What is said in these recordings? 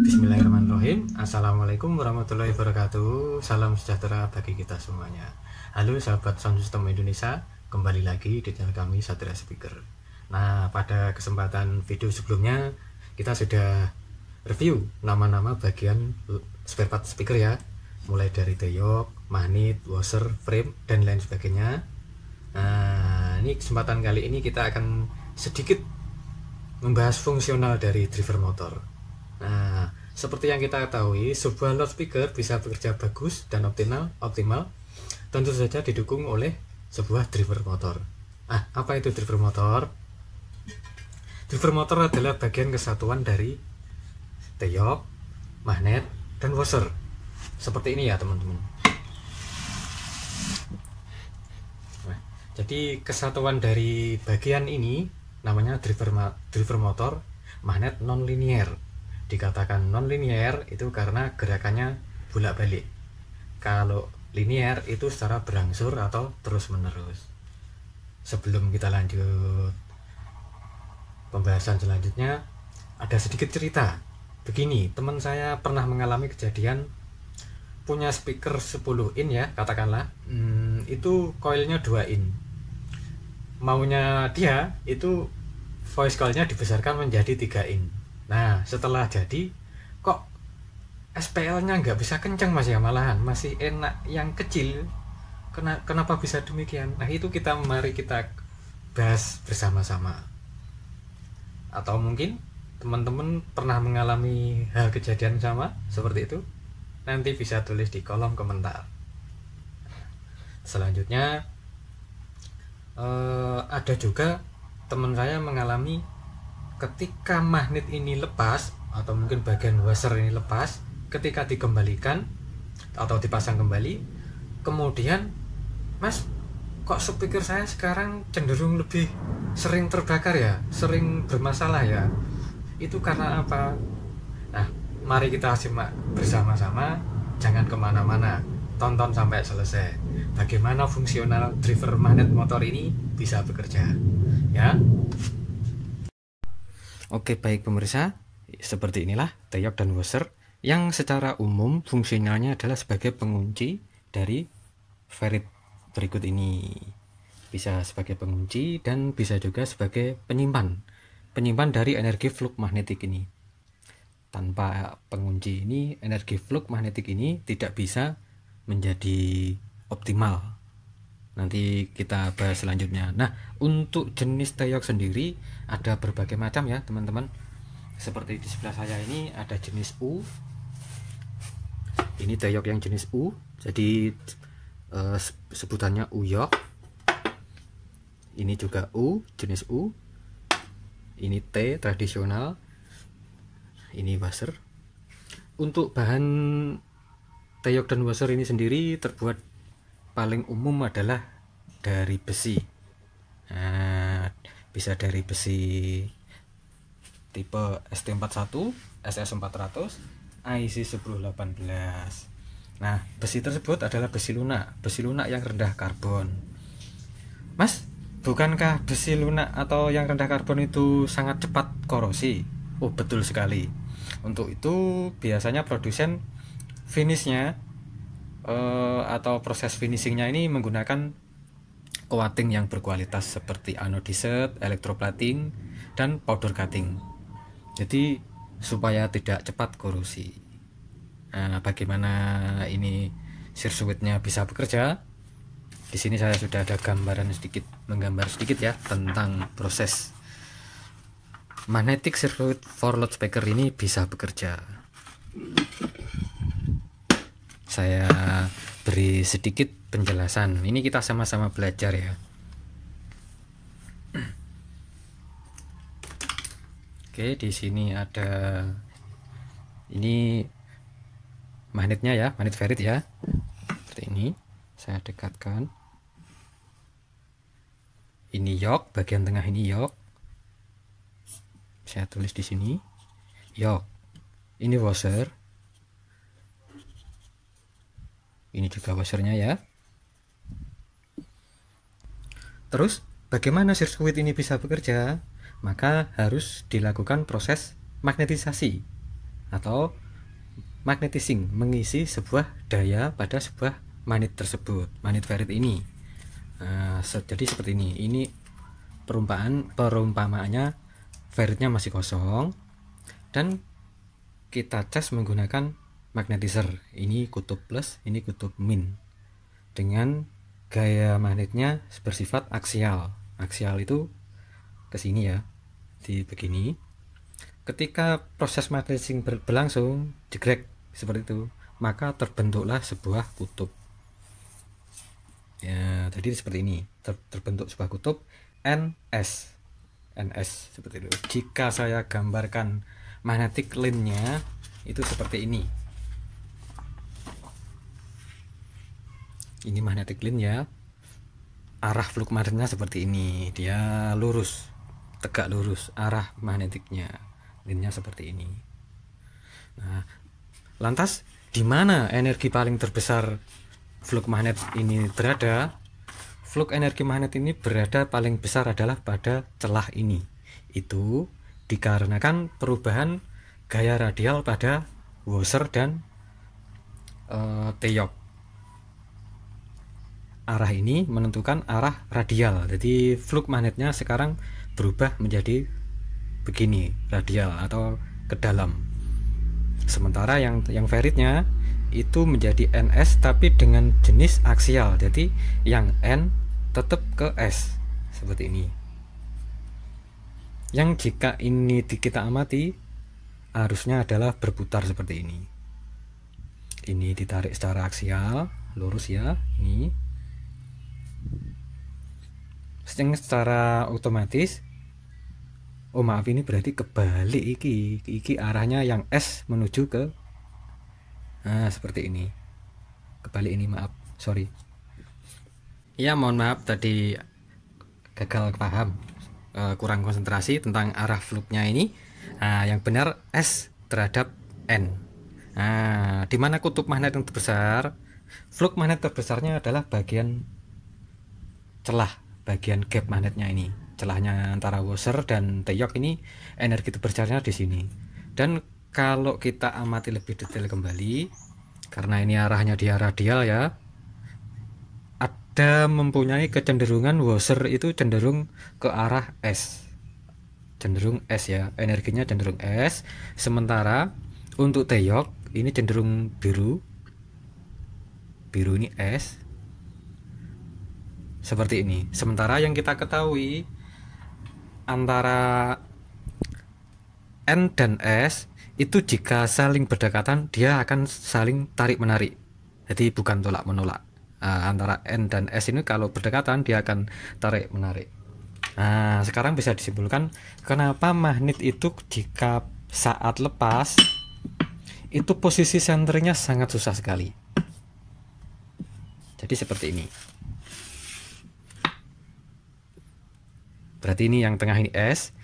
Bismillahirrahmanirrahim Assalamualaikum warahmatullahi wabarakatuh Salam sejahtera bagi kita semuanya Halo sahabat sound system Indonesia Kembali lagi di channel kami Satria Speaker Nah pada kesempatan video sebelumnya Kita sudah review nama-nama bagian spare part speaker ya Mulai dari teyok, magnet, washer, frame, dan lain sebagainya Nah ini kesempatan kali ini kita akan sedikit membahas fungsional dari driver motor. Nah, seperti yang kita ketahui, sebuah loudspeaker bisa bekerja bagus dan optimal, optimal tentu saja didukung oleh sebuah driver motor. Ah, apa itu driver motor? Driver motor adalah bagian kesatuan dari teok, magnet, dan washer. Seperti ini ya, teman-teman. Nah, jadi kesatuan dari bagian ini namanya driver driver motor magnet nonlinier dikatakan nonlinier itu karena gerakannya bolak-balik kalau linier itu secara berangsur atau terus-menerus sebelum kita lanjut pembahasan selanjutnya ada sedikit cerita begini teman saya pernah mengalami kejadian punya speaker 10 in ya katakanlah hmm, itu koilnya 2 in maunya dia itu voice callnya nya dibesarkan menjadi 3 in. Nah, setelah jadi kok SPL-nya nggak bisa kencang Mas ya malahan masih enak yang kecil. Kena, kenapa bisa demikian? Nah, itu kita mari kita bahas bersama-sama. Atau mungkin teman-teman pernah mengalami hal kejadian sama seperti itu? Nanti bisa tulis di kolom komentar. Selanjutnya, uh, ada juga teman saya mengalami ketika magnet ini lepas atau mungkin bagian washer ini lepas ketika dikembalikan atau dipasang kembali kemudian mas kok sepikir saya sekarang cenderung lebih sering terbakar ya sering bermasalah ya itu karena apa nah mari kita simak bersama-sama jangan kemana-mana tonton sampai selesai bagaimana fungsional driver magnet motor ini bisa bekerja ya Oke baik pemirsa seperti inilah Teyok dan washer yang secara umum fungsionalnya adalah sebagai pengunci dari ferit berikut ini bisa sebagai pengunci dan bisa juga sebagai penyimpan penyimpan dari energi fluk magnetik ini tanpa pengunci ini energi fluk magnetik ini tidak bisa menjadi optimal nanti kita bahas selanjutnya nah untuk jenis teyok sendiri ada berbagai macam ya teman-teman seperti di sebelah saya ini ada jenis U ini teyok yang jenis U jadi eh, sebutannya uyok ya. ini juga U jenis U ini T tradisional ini baser. untuk bahan Teyok dan washer ini sendiri terbuat paling umum adalah dari besi. Nah, bisa dari besi tipe ST41, SS400, IC1018. Nah, besi tersebut adalah besi lunak, besi lunak yang rendah karbon. Mas, bukankah besi lunak atau yang rendah karbon itu sangat cepat korosi? Oh, betul sekali. Untuk itu, biasanya produsen finishnya uh, atau proses finishingnya ini menggunakan coating yang berkualitas seperti anodized, elektroplating, dan powder cutting. Jadi supaya tidak cepat korosi. Nah, bagaimana ini sirsuitnya bisa bekerja? Di sini saya sudah ada gambaran sedikit, menggambar sedikit ya tentang proses magnetic circuit for loudspeaker ini bisa bekerja saya beri sedikit penjelasan. Ini kita sama-sama belajar ya. Oke, di sini ada ini magnetnya ya, magnet ferit ya. Seperti ini. Saya dekatkan. Ini yok, bagian tengah ini yok. Saya tulis di sini yok. Ini washer, ini juga washernya ya terus bagaimana sirkuit ini bisa bekerja maka harus dilakukan proses magnetisasi atau magnetizing mengisi sebuah daya pada sebuah magnet tersebut Magnet ferit ini nah, jadi seperti ini ini perumpamaan perumpamaannya ferritnya masih kosong dan kita cas menggunakan magnetizer ini kutub plus ini kutub min dengan gaya magnetnya bersifat aksial aksial itu ke sini ya di begini ketika proses magnetizing ber berlangsung jegrek seperti itu maka terbentuklah sebuah kutub ya jadi seperti ini ter terbentuk sebuah kutub NS NS seperti itu jika saya gambarkan magnetic nya itu seperti ini ini magnetic link ya arah magnetnya seperti ini dia lurus tegak lurus arah magnetiknya linnya seperti ini nah lantas di mana energi paling terbesar fluk magnet ini berada fluk energi magnet ini berada paling besar adalah pada celah ini itu dikarenakan perubahan gaya radial pada washer dan uh, eh, Teyok arah ini menentukan arah radial. Jadi fluk magnetnya sekarang berubah menjadi begini, radial atau ke dalam. Sementara yang yang feritnya itu menjadi NS tapi dengan jenis aksial. Jadi yang N tetap ke S seperti ini. Yang jika ini kita amati arusnya adalah berputar seperti ini. Ini ditarik secara aksial, lurus ya, ini secara otomatis oh maaf ini berarti kebalik iki iki arahnya yang S menuju ke nah, seperti ini kebalik ini maaf sorry ya mohon maaf tadi gagal paham uh, kurang konsentrasi tentang arah fluknya ini uh, yang benar S terhadap N nah, di mana kutub magnet yang terbesar fluk magnet terbesarnya adalah bagian celah bagian gap magnetnya ini celahnya antara washer dan teyok ini energi itu bercarinya di sini dan kalau kita amati lebih detail kembali karena ini arahnya dia radial ya ada mempunyai kecenderungan washer itu cenderung ke arah S cenderung S ya energinya cenderung S sementara untuk teyok ini cenderung biru biru ini S seperti ini. Sementara yang kita ketahui antara N dan S itu jika saling berdekatan dia akan saling tarik menarik. Jadi bukan tolak menolak. Nah, antara N dan S ini kalau berdekatan dia akan tarik menarik. Nah, sekarang bisa disimpulkan kenapa magnet itu jika saat lepas itu posisi senternya sangat susah sekali. Jadi seperti ini. berarti ini yang tengah ini S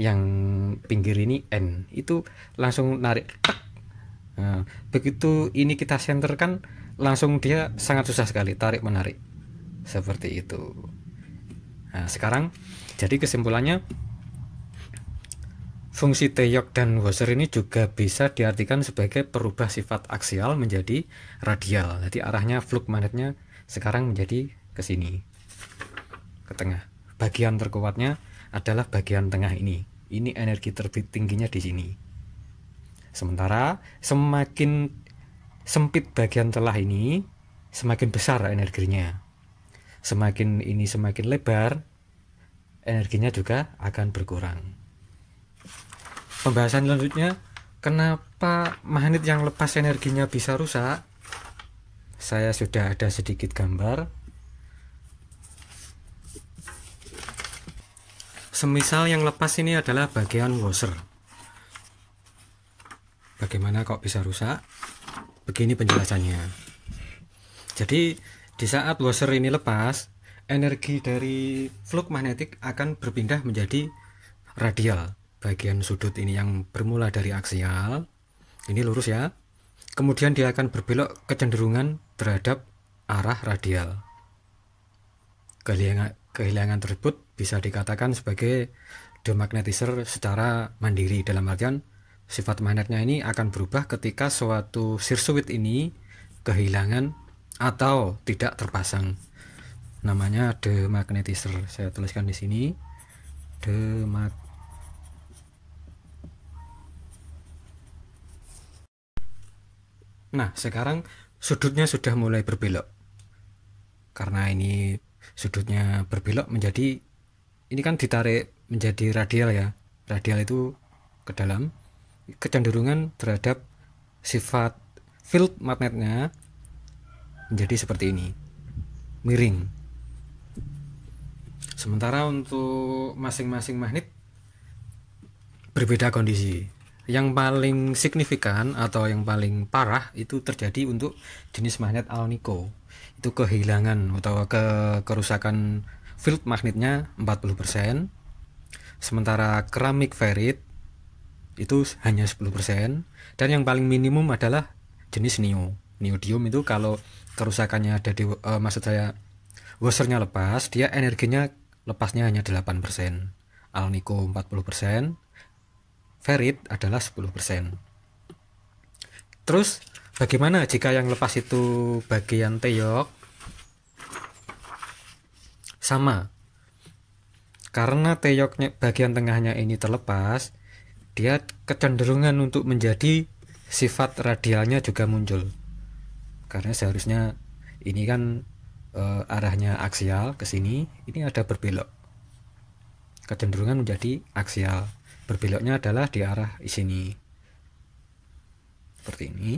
yang pinggir ini N itu langsung narik nah, begitu ini kita senterkan langsung dia sangat susah sekali tarik menarik seperti itu nah, sekarang jadi kesimpulannya Fungsi teyok dan washer ini juga bisa diartikan sebagai perubah sifat aksial menjadi radial. Jadi arahnya fluk magnetnya sekarang menjadi ke sini, ke tengah bagian terkuatnya adalah bagian tengah ini. Ini energi tertingginya di sini. Sementara semakin sempit bagian telah ini, semakin besar energinya. Semakin ini semakin lebar, energinya juga akan berkurang. Pembahasan selanjutnya, kenapa magnet yang lepas energinya bisa rusak? Saya sudah ada sedikit gambar semisal yang lepas ini adalah bagian washer bagaimana kok bisa rusak begini penjelasannya jadi di saat washer ini lepas energi dari fluk magnetik akan berpindah menjadi radial bagian sudut ini yang bermula dari aksial ini lurus ya kemudian dia akan berbelok kecenderungan terhadap arah radial kalian kehilangan tersebut bisa dikatakan sebagai demagnetizer secara mandiri dalam artian sifat magnetnya ini akan berubah ketika suatu sirsuit ini kehilangan atau tidak terpasang namanya demagnetizer saya tuliskan di sini demag nah sekarang sudutnya sudah mulai berbelok karena ini sudutnya berbelok menjadi ini kan ditarik menjadi radial ya radial itu ke dalam kecenderungan terhadap sifat field magnetnya menjadi seperti ini miring sementara untuk masing-masing magnet berbeda kondisi yang paling signifikan atau yang paling parah itu terjadi untuk jenis magnet alnico itu kehilangan atau ke kerusakan field magnetnya 40% sementara keramik ferit itu hanya 10% dan yang paling minimum adalah jenis neo neodium itu kalau kerusakannya ada di uh, maksud saya washernya lepas dia energinya lepasnya hanya 8% alnico 40% Ferit adalah 10%. Terus bagaimana jika yang lepas itu bagian teok? Sama. Karena teoknya bagian tengahnya ini terlepas, dia kecenderungan untuk menjadi sifat radialnya juga muncul. Karena seharusnya ini kan e, arahnya aksial ke sini, ini ada berbelok. Kecenderungan menjadi aksial berbeloknya adalah di arah sini seperti ini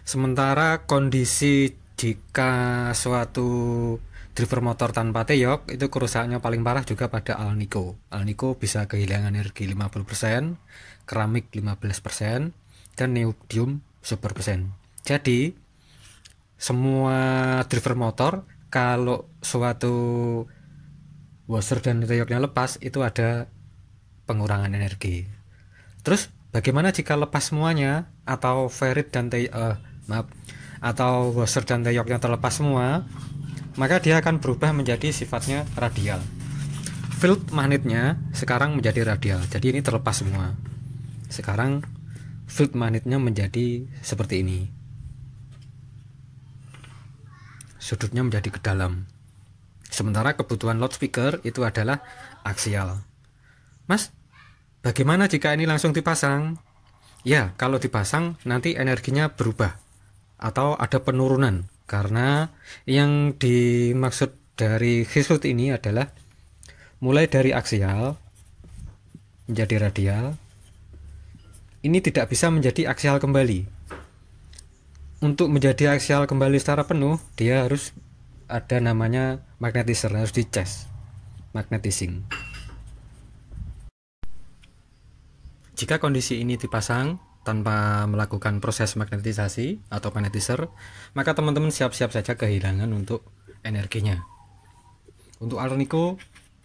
sementara kondisi jika suatu driver motor tanpa teok itu kerusakannya paling parah juga pada Alnico. Alnico bisa kehilangan energi 50%, keramik 15%, dan neodymium 10%. Jadi semua driver motor kalau suatu washer dan reyoknya lepas itu ada pengurangan energi. Terus bagaimana jika lepas semuanya atau ferit dan te uh, eh, maaf atau washer dan reyoknya terlepas semua, maka dia akan berubah menjadi sifatnya radial. Field magnetnya sekarang menjadi radial. Jadi ini terlepas semua. Sekarang field magnetnya menjadi seperti ini. Sudutnya menjadi ke dalam. Sementara kebutuhan loudspeaker itu adalah aksial. Mas, bagaimana jika ini langsung dipasang? Ya, kalau dipasang nanti energinya berubah atau ada penurunan karena yang dimaksud dari hisut ini adalah mulai dari aksial menjadi radial ini tidak bisa menjadi aksial kembali untuk menjadi aksial kembali secara penuh dia harus ada namanya magnetizer harus dicas magnetizing jika kondisi ini dipasang tanpa melakukan proses magnetisasi atau magnetizer maka teman-teman siap-siap saja kehilangan untuk energinya untuk alunico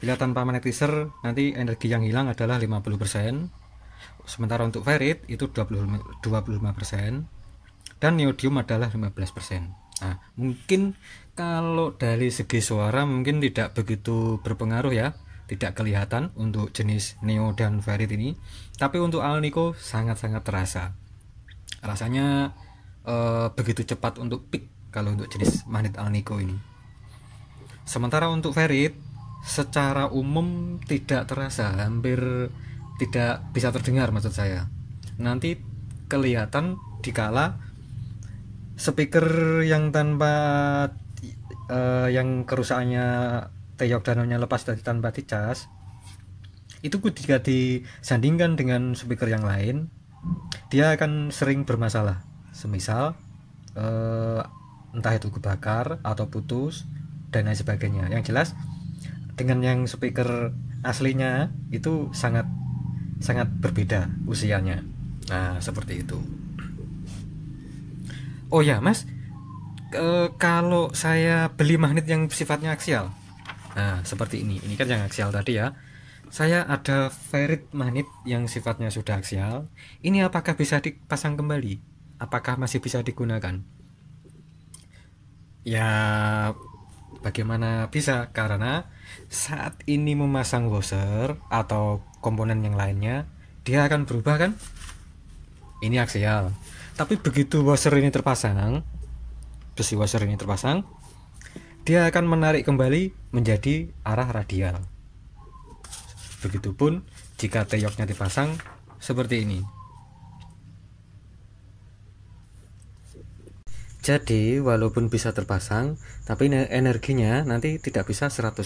bila tanpa magnetizer nanti energi yang hilang adalah 50% sementara untuk ferrit itu 20, 25% dan neodium adalah 15% Nah, mungkin kalau dari segi suara mungkin tidak begitu berpengaruh ya, tidak kelihatan untuk jenis Neo dan verit ini, tapi untuk Alnico sangat-sangat terasa. Rasanya e, begitu cepat untuk pick kalau untuk jenis magnet Alnico ini. Sementara untuk verit secara umum tidak terasa, hampir tidak bisa terdengar maksud saya. Nanti kelihatan dikala speaker yang tanpa uh, yang kerusakannya teyok danonya lepas dari tanpa dicas itu ketika disandingkan dengan speaker yang lain dia akan sering bermasalah semisal uh, entah itu kebakar atau putus dan lain sebagainya yang jelas dengan yang speaker aslinya itu sangat sangat berbeda usianya nah seperti itu oh ya mas e, kalau saya beli magnet yang sifatnya aksial nah seperti ini ini kan yang aksial tadi ya saya ada ferrit magnet yang sifatnya sudah aksial ini apakah bisa dipasang kembali apakah masih bisa digunakan ya bagaimana bisa karena saat ini memasang washer atau komponen yang lainnya dia akan berubah kan ini aksial tapi begitu washer ini terpasang besi washer ini terpasang dia akan menarik kembali menjadi arah radial begitupun jika teyoknya dipasang seperti ini Jadi, walaupun bisa terpasang, tapi energinya nanti tidak bisa 100%.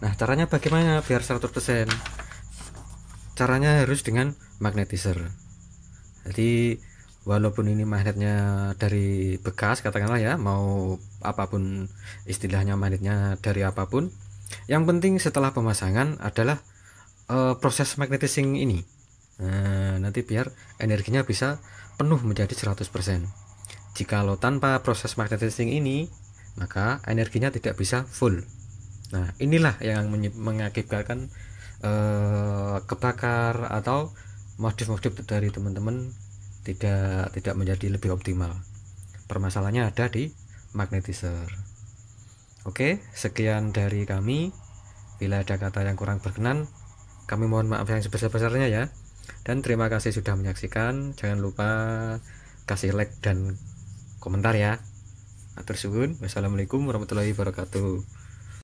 Nah, caranya bagaimana biar 100%? Caranya harus dengan magnetizer. Jadi, walaupun ini magnetnya dari bekas katakanlah ya mau apapun istilahnya magnetnya dari apapun yang penting setelah pemasangan adalah e, proses magnetizing ini e, nanti biar energinya bisa penuh menjadi 100% jikalau tanpa proses magnetizing ini maka energinya tidak bisa full nah inilah yang mengakibatkan e, kebakar atau modif-modif dari teman-teman tidak tidak menjadi lebih optimal. Permasalahannya ada di magnetizer. Oke, sekian dari kami. Bila ada kata yang kurang berkenan, kami mohon maaf yang sebesar-besarnya ya. Dan terima kasih sudah menyaksikan. Jangan lupa kasih like dan komentar ya. Atur suhun. Wassalamualaikum warahmatullahi wabarakatuh.